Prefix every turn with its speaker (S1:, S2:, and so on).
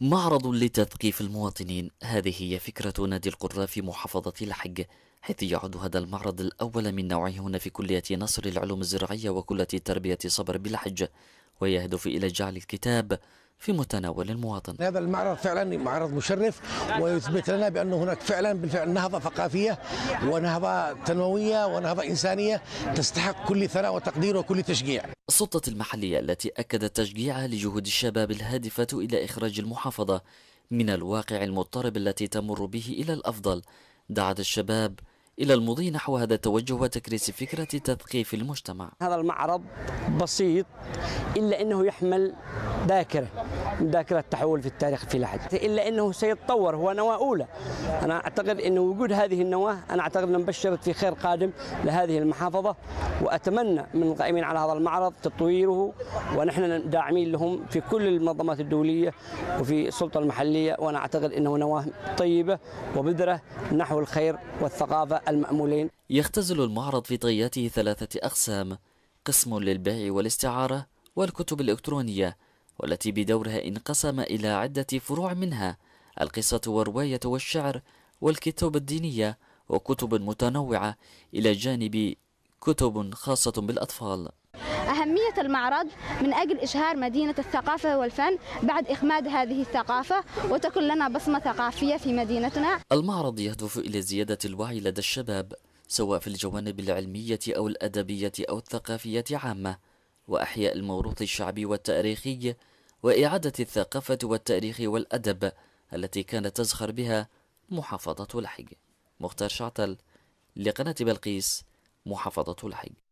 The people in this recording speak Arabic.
S1: معرض لتثقيف المواطنين هذه هي فكرة نادي القراء في محافظة الحج حيث يعد هذا المعرض الأول من نوعه هنا في كلية نصر العلوم الزراعية وكلة تربية صبر بالحج ويهدف إلى جعل الكتاب في متناول المواطن
S2: هذا المعرض فعلا معرض مشرف ويثبت لنا بأن هناك فعلا بالفعل نهضة ثقافية ونهضة تنموية ونهضة إنسانية تستحق كل ثناء وتقدير وكل تشجيع السلطة المحلية التي أكدت تشجيعها لجهود
S1: الشباب الهادفة إلى إخراج المحافظة من الواقع المضطرب التي تمر به إلى الأفضل دعت الشباب إلى المضي نحو هذا التوجه وتكريس فكرة تثقيف المجتمع
S3: هذا المعرض بسيط إلا أنه يحمل ذاكرة من ذاكرة التحول في التاريخ في لحد إلا أنه سيتطور هو نواة أولى أنا أعتقد أن وجود هذه النواة أنا أعتقد أن بشرت في خير قادم لهذه المحافظة وأتمنى من القائمين على هذا المعرض تطويره ونحن داعمين لهم في كل المنظمات الدولية وفي السلطة المحلية وأنا أعتقد أنه نواة طيبة وبذرة نحو الخير والثقافة المأمولين
S1: يختزل المعرض في طياته ثلاثة أقسام قسم للبيع والاستعارة والكتب الإلكترونية والتي بدورها انقسم إلى عدة فروع منها القصة والرواية والشعر والكتب الدينية وكتب متنوعة إلى جانب كتب خاصة بالأطفال
S4: أهمية المعرض من أجل إشهار مدينة الثقافة والفن بعد إخماد هذه الثقافة وتكون لنا بصمة ثقافية في مدينتنا
S1: المعرض يهدف إلى زيادة الوعي لدى الشباب سواء في الجوانب العلمية أو الأدبية أو الثقافية عامة وأحياء الموروث الشعبي والتاريخي وإعادة الثقافة والتاريخ والأدب التي كانت تزخر بها محافظة لحج مختار شعتل لقناة بلقيس محافظة لحج